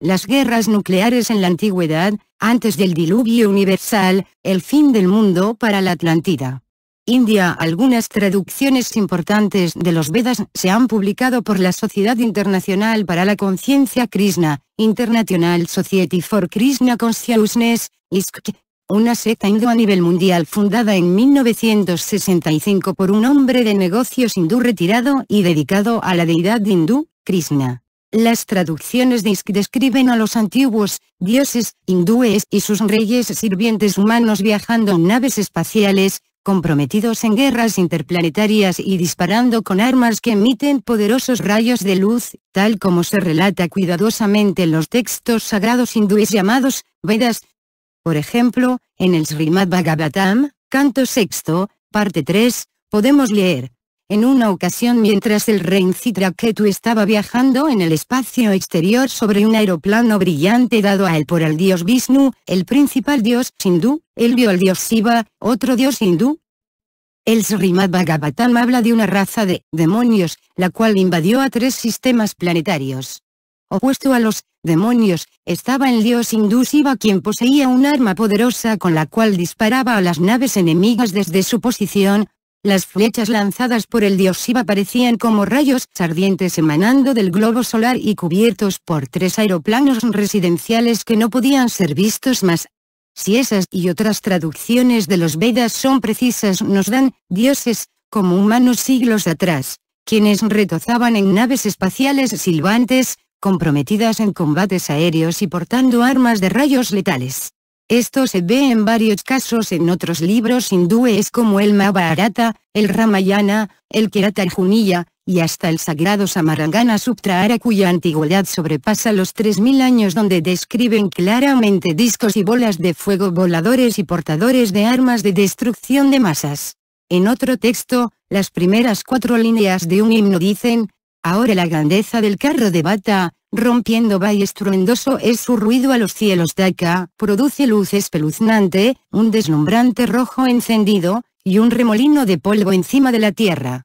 las guerras nucleares en la antigüedad, antes del diluvio universal, el fin del mundo para la Atlántida. India Algunas traducciones importantes de los Vedas se han publicado por la Sociedad Internacional para la Conciencia Krishna, International Society for Krishna Consciousness, ISK, una secta hindú a nivel mundial fundada en 1965 por un hombre de negocios hindú retirado y dedicado a la deidad hindú, Krishna. Las traducciones describen a los antiguos, dioses, hindúes y sus reyes sirvientes humanos viajando en naves espaciales, comprometidos en guerras interplanetarias y disparando con armas que emiten poderosos rayos de luz, tal como se relata cuidadosamente en los textos sagrados hindúes llamados Vedas. Por ejemplo, en el Srimad Bhagavatam, canto sexto, parte 3, podemos leer, en una ocasión mientras el rey Ketu estaba viajando en el espacio exterior sobre un aeroplano brillante dado a él por el dios Vishnu, el principal dios hindú, él vio al dios Shiva, otro dios hindú. El Srimad Bhagavatam habla de una raza de demonios, la cual invadió a tres sistemas planetarios. Opuesto a los demonios, estaba el dios hindú Shiva quien poseía un arma poderosa con la cual disparaba a las naves enemigas desde su posición, las flechas lanzadas por el dios Shiva parecían como rayos ardientes emanando del globo solar y cubiertos por tres aeroplanos residenciales que no podían ser vistos más. Si esas y otras traducciones de los Vedas son precisas nos dan, dioses, como humanos siglos atrás, quienes retozaban en naves espaciales silbantes, comprometidas en combates aéreos y portando armas de rayos letales. Esto se ve en varios casos en otros libros hindúes como el Mahabharata, el Ramayana, el Kerata Juniya, y hasta el sagrado Samarangana Subtrahara cuya antigüedad sobrepasa los 3.000 años donde describen claramente discos y bolas de fuego voladores y portadores de armas de destrucción de masas. En otro texto, las primeras cuatro líneas de un himno dicen, Ahora la grandeza del carro de bata, rompiendo va y estruendoso es su ruido a los cielos Daka, produce luz espeluznante, un deslumbrante rojo encendido, y un remolino de polvo encima de la tierra.